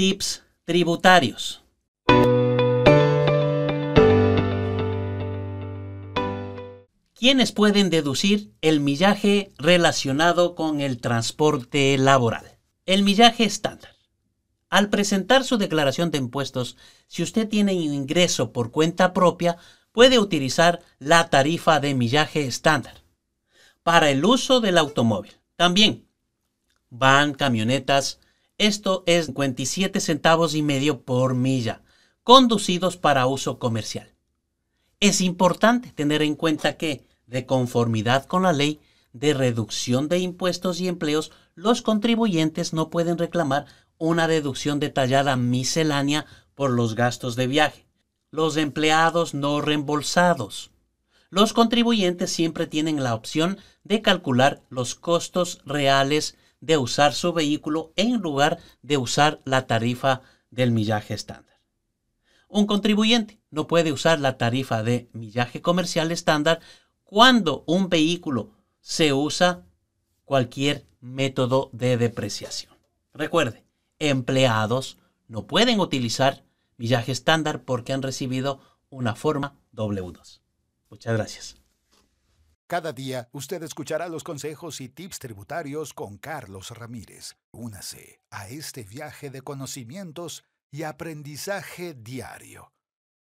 tips tributarios. ¿Quiénes pueden deducir el millaje relacionado con el transporte laboral? El millaje estándar. Al presentar su declaración de impuestos, si usted tiene ingreso por cuenta propia, puede utilizar la tarifa de millaje estándar para el uso del automóvil. También van camionetas, esto es 57 centavos y medio por milla, conducidos para uso comercial. Es importante tener en cuenta que, de conformidad con la ley de reducción de impuestos y empleos, los contribuyentes no pueden reclamar una deducción detallada miscelánea por los gastos de viaje, los empleados no reembolsados. Los contribuyentes siempre tienen la opción de calcular los costos reales de usar su vehículo en lugar de usar la tarifa del millaje estándar. Un contribuyente no puede usar la tarifa de millaje comercial estándar cuando un vehículo se usa cualquier método de depreciación. Recuerde, empleados no pueden utilizar millaje estándar porque han recibido una forma W2. Muchas gracias. Cada día usted escuchará los consejos y tips tributarios con Carlos Ramírez. Únase a este viaje de conocimientos y aprendizaje diario.